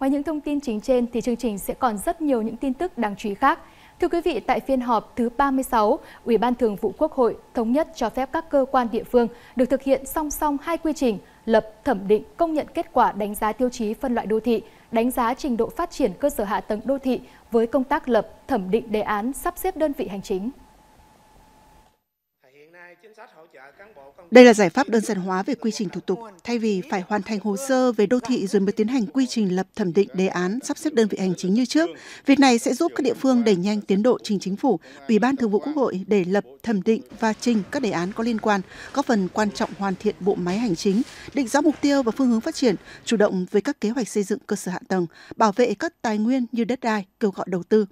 Ngoài những thông tin chính trên thì chương trình sẽ còn rất nhiều những tin tức đáng chú ý khác. Thưa quý vị, tại phiên họp thứ 36, Ủy ban Thường vụ Quốc hội thống nhất cho phép các cơ quan địa phương được thực hiện song song hai quy trình lập, thẩm định, công nhận kết quả đánh giá tiêu chí phân loại đô thị, đánh giá trình độ phát triển cơ sở hạ tầng đô thị với công tác lập, thẩm định đề án sắp xếp đơn vị hành chính. Đây là giải pháp đơn giản hóa về quy trình thủ tục, thay vì phải hoàn thành hồ sơ về đô thị rồi mới tiến hành quy trình lập thẩm định đề án sắp xếp đơn vị hành chính như trước. Việc này sẽ giúp các địa phương đẩy nhanh tiến độ trình chính phủ, Ủy ban Thường vụ Quốc hội để lập thẩm định và trình các đề án có liên quan, góp phần quan trọng hoàn thiện bộ máy hành chính, định rõ mục tiêu và phương hướng phát triển, chủ động với các kế hoạch xây dựng cơ sở hạ tầng, bảo vệ các tài nguyên như đất đai, kêu gọi đầu tư,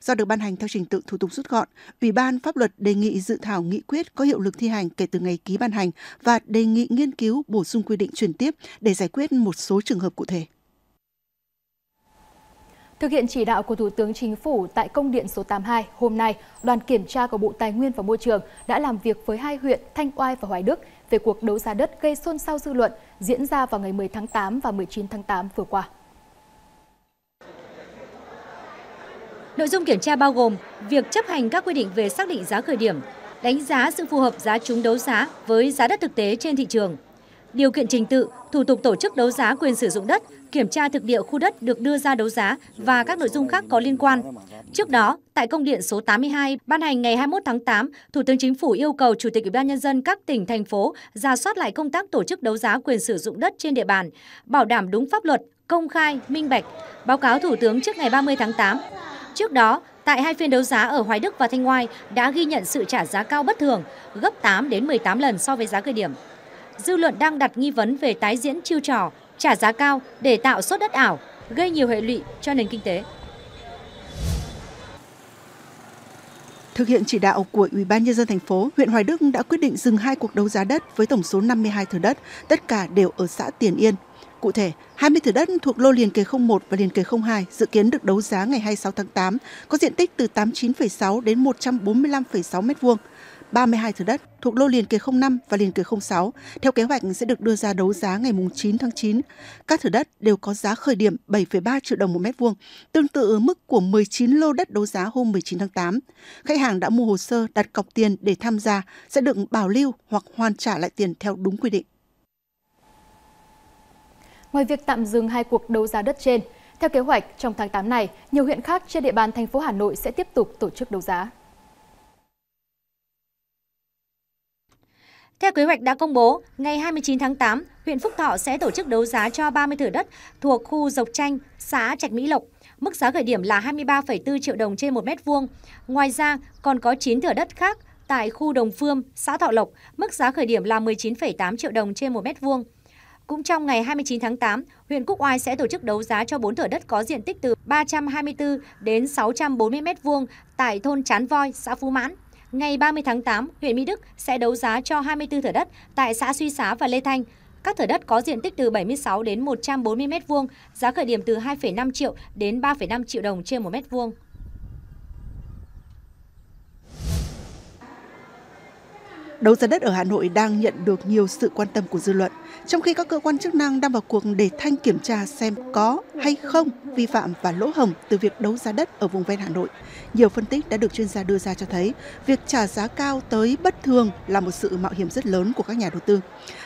Do được ban hành theo trình tự thủ tục rút gọn, Ủy ban pháp luật đề nghị dự thảo nghị quyết có hiệu lực thi hành kể từ ngày ký ban hành và đề nghị nghiên cứu bổ sung quy định chuyển tiếp để giải quyết một số trường hợp cụ thể. Thực hiện chỉ đạo của Thủ tướng Chính phủ tại công điện số 82 hôm nay, đoàn kiểm tra của Bộ Tài nguyên và Môi trường đã làm việc với hai huyện Thanh Oai và Hoài Đức về cuộc đấu giá đất gây xôn xao dư luận diễn ra vào ngày 10 tháng 8 và 19 tháng 8 vừa qua. Nội dung kiểm tra bao gồm việc chấp hành các quy định về xác định giá khởi điểm, đánh giá sự phù hợp giá trúng đấu giá với giá đất thực tế trên thị trường, điều kiện trình tự, thủ tục tổ chức đấu giá quyền sử dụng đất, kiểm tra thực địa khu đất được đưa ra đấu giá và các nội dung khác có liên quan. Trước đó, tại công điện số 82 ban hành ngày 21 tháng 8, Thủ tướng Chính phủ yêu cầu Chủ tịch Ủy ban nhân dân các tỉnh thành phố ra soát lại công tác tổ chức đấu giá quyền sử dụng đất trên địa bàn, bảo đảm đúng pháp luật, công khai, minh bạch, báo cáo Thủ tướng trước ngày 30 tháng 8. Trước đó, tại hai phiên đấu giá ở Hoài Đức và Thanh Oai đã ghi nhận sự trả giá cao bất thường, gấp 8 đến 18 lần so với giá khởi điểm. Dư luận đang đặt nghi vấn về tái diễn chiêu trò trả giá cao để tạo sốt đất ảo, gây nhiều hệ lụy cho nền kinh tế. Thực hiện chỉ đạo của Ủy ban nhân dân thành phố, huyện Hoài Đức đã quyết định dừng hai cuộc đấu giá đất với tổng số 52 thửa đất, tất cả đều ở xã Tiền Yên, Cụ thể, 20 thửa đất thuộc lô liền kề 01 và liền kề 02 dự kiến được đấu giá ngày 26 tháng 8, có diện tích từ 89,6 đến 145,6 m2. 32 thửa đất thuộc lô liền kề 05 và liền kề 06 theo kế hoạch sẽ được đưa ra đấu giá ngày 9 tháng 9. Các thửa đất đều có giá khởi điểm 7,3 triệu đồng một mét vuông, tương tự mức của 19 lô đất đấu giá hôm 19 tháng 8. Khách hàng đã mua hồ sơ đặt cọc tiền để tham gia sẽ được bảo lưu hoặc hoàn trả lại tiền theo đúng quy định ngoài việc tạm dừng hai cuộc đấu giá đất trên. Theo kế hoạch, trong tháng 8 này, nhiều huyện khác trên địa bàn thành phố Hà Nội sẽ tiếp tục tổ chức đấu giá. Theo kế hoạch đã công bố, ngày 29 tháng 8, huyện Phúc Thọ sẽ tổ chức đấu giá cho 30 thửa đất thuộc khu Dọc Chanh, xã Trạch Mỹ Lộc. Mức giá khởi điểm là 23,4 triệu đồng trên 1 mét vuông. Ngoài ra, còn có 9 thửa đất khác tại khu Đồng Phương, xã Thọ Lộc, mức giá khởi điểm là 19,8 triệu đồng trên 1 mét vuông. Cũng trong ngày 29 tháng 8, huyện Quốc Oai sẽ tổ chức đấu giá cho 4 thửa đất có diện tích từ 324 đến 640 m2 tại thôn Chán Voi, xã Phú Mãn. Ngày 30 tháng 8, huyện Mỹ Đức sẽ đấu giá cho 24 thửa đất tại xã Suy Xá và Lê Thanh. Các thửa đất có diện tích từ 76 đến 140 m2, giá khởi điểm từ 2,5 triệu đến 3,5 triệu đồng trên 1 m2. Đấu giá đất ở Hà Nội đang nhận được nhiều sự quan tâm của dư luận, trong khi các cơ quan chức năng đang vào cuộc để thanh kiểm tra xem có hay không vi phạm và lỗ hồng từ việc đấu giá đất ở vùng ven Hà Nội. Nhiều phân tích đã được chuyên gia đưa ra cho thấy việc trả giá cao tới bất thường là một sự mạo hiểm rất lớn của các nhà đầu tư.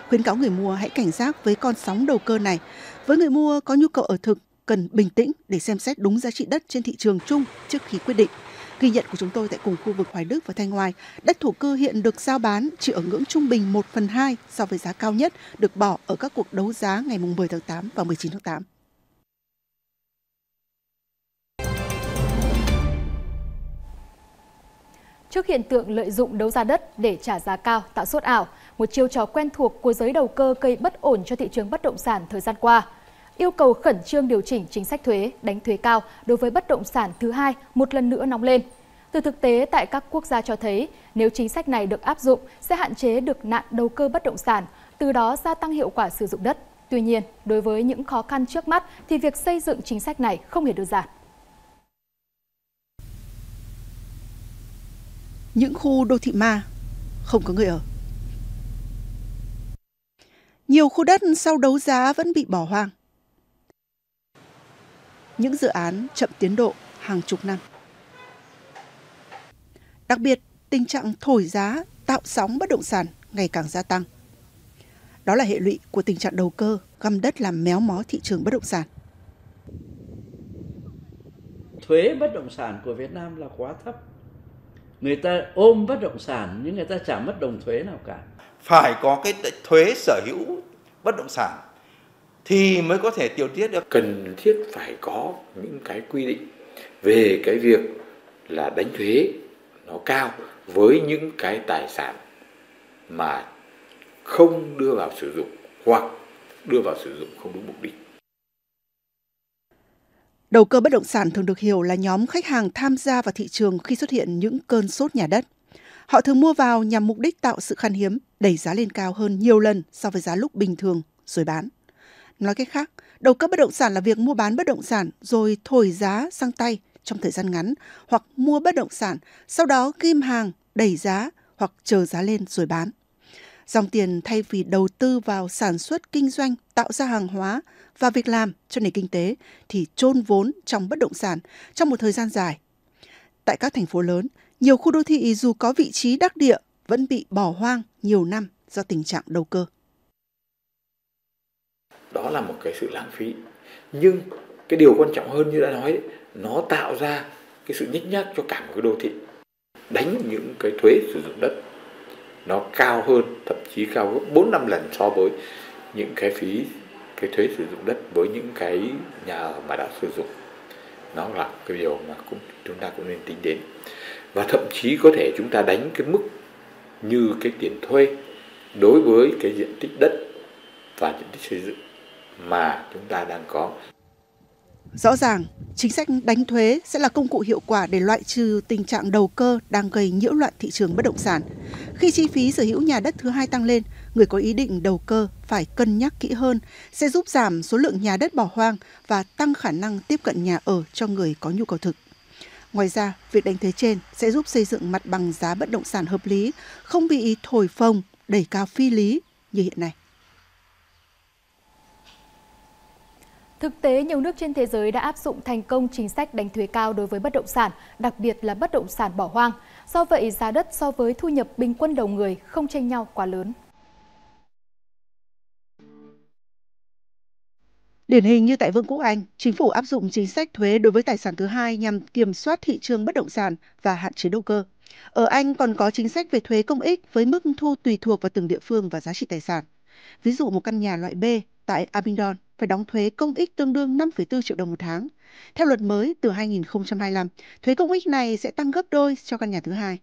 Khuyến cáo người mua hãy cảnh giác với con sóng đầu cơ này. Với người mua có nhu cầu ở thực, cần bình tĩnh để xem xét đúng giá trị đất trên thị trường chung trước khi quyết định. Ghi nhận của chúng tôi tại cùng khu vực Hoài Đức và Thanh Hoài, đất thổ cư hiện được giao bán chỉ ở ngưỡng trung bình 1 phần 2 so với giá cao nhất được bỏ ở các cuộc đấu giá ngày 10 tháng 8 và 19 tháng 8. Trước hiện tượng lợi dụng đấu giá đất để trả giá cao tạo suất ảo, một chiêu trò quen thuộc của giới đầu cơ gây bất ổn cho thị trường bất động sản thời gian qua – yêu cầu khẩn trương điều chỉnh chính sách thuế, đánh thuế cao đối với bất động sản thứ hai một lần nữa nóng lên. Từ thực tế tại các quốc gia cho thấy, nếu chính sách này được áp dụng sẽ hạn chế được nạn đầu cơ bất động sản, từ đó gia tăng hiệu quả sử dụng đất. Tuy nhiên, đối với những khó khăn trước mắt thì việc xây dựng chính sách này không hề đơn giản. Những khu đô thị ma không có người ở. Nhiều khu đất sau đấu giá vẫn bị bỏ hoang những dự án chậm tiến độ hàng chục năm. Đặc biệt, tình trạng thổi giá, tạo sóng bất động sản ngày càng gia tăng. Đó là hệ lụy của tình trạng đầu cơ găm đất làm méo mó thị trường bất động sản. Thuế bất động sản của Việt Nam là quá thấp. Người ta ôm bất động sản nhưng người ta chả mất đồng thuế nào cả. Phải có cái thuế sở hữu bất động sản thì mới có thể tiêu tiết được cần thiết phải có những cái quy định về cái việc là đánh thuế nó cao với những cái tài sản mà không đưa vào sử dụng hoặc đưa vào sử dụng không đúng mục đích. Đầu cơ bất động sản thường được hiểu là nhóm khách hàng tham gia vào thị trường khi xuất hiện những cơn sốt nhà đất. Họ thường mua vào nhằm mục đích tạo sự khan hiếm, đẩy giá lên cao hơn nhiều lần so với giá lúc bình thường rồi bán. Nói cách khác, đầu cơ bất động sản là việc mua bán bất động sản rồi thổi giá sang tay trong thời gian ngắn hoặc mua bất động sản, sau đó ghim hàng, đẩy giá hoặc chờ giá lên rồi bán. Dòng tiền thay vì đầu tư vào sản xuất kinh doanh, tạo ra hàng hóa và việc làm cho nền kinh tế thì chôn vốn trong bất động sản trong một thời gian dài. Tại các thành phố lớn, nhiều khu đô thị dù có vị trí đắc địa vẫn bị bỏ hoang nhiều năm do tình trạng đầu cơ đó là một cái sự lãng phí nhưng cái điều quan trọng hơn như đã nói nó tạo ra cái sự nhích nhác cho cả một cái đô thị đánh những cái thuế sử dụng đất nó cao hơn thậm chí cao gấp bốn năm lần so với những cái phí cái thuế sử dụng đất với những cái nhà ở mà đã sử dụng nó là cái điều mà cũng chúng ta cũng nên tính đến và thậm chí có thể chúng ta đánh cái mức như cái tiền thuê đối với cái diện tích đất và diện tích xây dựng mà chúng ta đang có. Rõ ràng, chính sách đánh thuế sẽ là công cụ hiệu quả để loại trừ tình trạng đầu cơ đang gây nhiễu loạn thị trường bất động sản. Khi chi phí sở hữu nhà đất thứ hai tăng lên, người có ý định đầu cơ phải cân nhắc kỹ hơn, sẽ giúp giảm số lượng nhà đất bỏ hoang và tăng khả năng tiếp cận nhà ở cho người có nhu cầu thực. Ngoài ra, việc đánh thuế trên sẽ giúp xây dựng mặt bằng giá bất động sản hợp lý, không bị thổi phồng, đẩy cao phi lý như hiện nay. Thực tế, nhiều nước trên thế giới đã áp dụng thành công chính sách đánh thuế cao đối với bất động sản, đặc biệt là bất động sản bỏ hoang. Do vậy, giá đất so với thu nhập bình quân đầu người không tranh nhau quá lớn. Điển hình như tại Vương quốc Anh, chính phủ áp dụng chính sách thuế đối với tài sản thứ hai nhằm kiểm soát thị trường bất động sản và hạn chế đầu cơ. Ở Anh còn có chính sách về thuế công ích với mức thu tùy thuộc vào từng địa phương và giá trị tài sản. Ví dụ một căn nhà loại B tại Abingdon phải đóng thuế công ích tương đương 5,4 triệu đồng một tháng. Theo luật mới từ 2025, thuế công ích này sẽ tăng gấp đôi cho căn nhà thứ hai.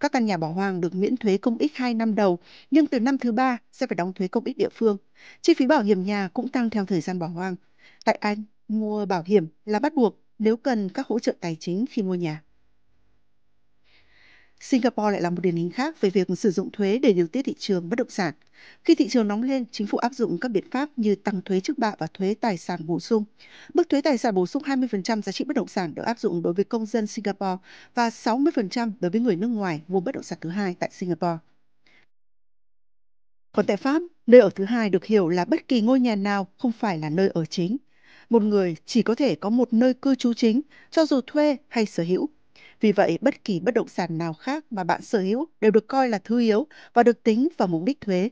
Các căn nhà bỏ hoang được miễn thuế công ích 2 năm đầu, nhưng từ năm thứ ba sẽ phải đóng thuế công ích địa phương. Chi phí bảo hiểm nhà cũng tăng theo thời gian bỏ hoang. Tại Anh, mua bảo hiểm là bắt buộc nếu cần các hỗ trợ tài chính khi mua nhà. Singapore lại là một điển hình khác về việc sử dụng thuế để điều tiết thị trường bất động sản. Khi thị trường nóng lên, chính phủ áp dụng các biện pháp như tăng thuế trước bạ và thuế tài sản bổ sung. Mức thuế tài sản bổ sung 20% giá trị bất động sản được áp dụng đối với công dân Singapore và 60% đối với người nước ngoài mua bất động sản thứ hai tại Singapore. Còn tại Pháp, nơi ở thứ hai được hiểu là bất kỳ ngôi nhà nào không phải là nơi ở chính. Một người chỉ có thể có một nơi cư trú chính, cho dù thuê hay sở hữu vì vậy, bất kỳ bất động sản nào khác mà bạn sở hữu đều được coi là thứ yếu và được tính vào mục đích thuế.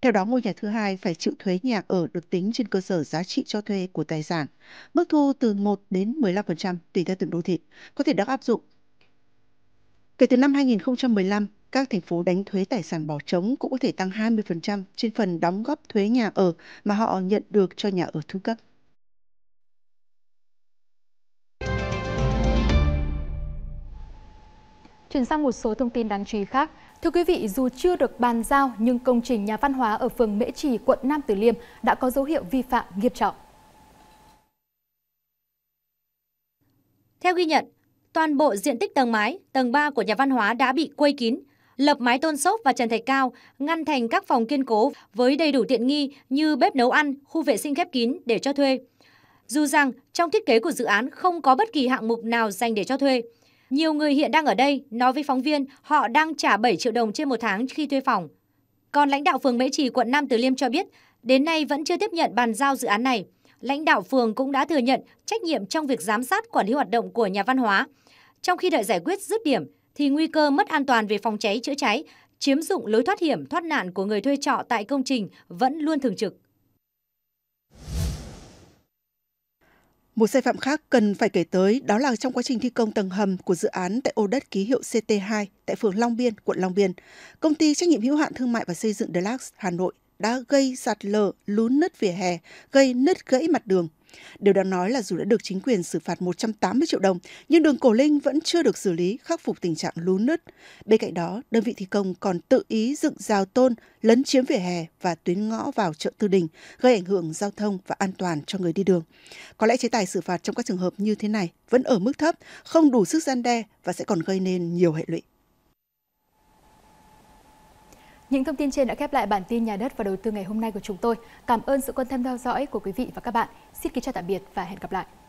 Theo đó, ngôi nhà thứ hai phải chịu thuế nhà ở được tính trên cơ sở giá trị cho thuê của tài sản. Mức thu từ 1 đến 15% tùy theo từng đô thị, có thể được áp dụng. Kể từ năm 2015, các thành phố đánh thuế tài sản bỏ trống cũng có thể tăng 20% trên phần đóng góp thuế nhà ở mà họ nhận được cho nhà ở thứ cấp. Chuyển sang một số thông tin đáng chú ý khác. Thưa quý vị, dù chưa được bàn giao nhưng công trình nhà văn hóa ở phường Mễ Trì, quận Nam Từ Liêm đã có dấu hiệu vi phạm nghiêm trọng. Theo ghi nhận, toàn bộ diện tích tầng mái, tầng 3 của nhà văn hóa đã bị quây kín, lập mái tôn xốp và trần thạch cao, ngăn thành các phòng kiên cố với đầy đủ tiện nghi như bếp nấu ăn, khu vệ sinh khép kín để cho thuê. Dù rằng trong thiết kế của dự án không có bất kỳ hạng mục nào dành để cho thuê, nhiều người hiện đang ở đây nói với phóng viên họ đang trả 7 triệu đồng trên một tháng khi thuê phòng. Còn lãnh đạo phường Mễ Trì quận Nam Từ Liêm cho biết, đến nay vẫn chưa tiếp nhận bàn giao dự án này. Lãnh đạo phường cũng đã thừa nhận trách nhiệm trong việc giám sát quản lý hoạt động của nhà văn hóa. Trong khi đợi giải quyết dứt điểm thì nguy cơ mất an toàn về phòng cháy chữa cháy, chiếm dụng lối thoát hiểm thoát nạn của người thuê trọ tại công trình vẫn luôn thường trực. Một sai phạm khác cần phải kể tới đó là trong quá trình thi công tầng hầm của dự án tại ô đất ký hiệu CT2 tại phường Long Biên, quận Long Biên, công ty trách nhiệm hữu hạn thương mại và xây dựng Delax Hà Nội đã gây sạt lở, lún nứt vỉa hè, gây nứt gãy mặt đường, Điều đáng nói là dù đã được chính quyền xử phạt 180 triệu đồng, nhưng đường Cổ Linh vẫn chưa được xử lý khắc phục tình trạng lún nứt. Bên cạnh đó, đơn vị thi công còn tự ý dựng rào tôn, lấn chiếm vỉa hè và tuyến ngõ vào chợ Tư Đình, gây ảnh hưởng giao thông và an toàn cho người đi đường. Có lẽ chế tài xử phạt trong các trường hợp như thế này vẫn ở mức thấp, không đủ sức gian đe và sẽ còn gây nên nhiều hệ lụy. Những thông tin trên đã khép lại bản tin nhà đất và đầu tư ngày hôm nay của chúng tôi. Cảm ơn sự quan tâm theo dõi của quý vị và các bạn. Xin kính chào tạm biệt và hẹn gặp lại.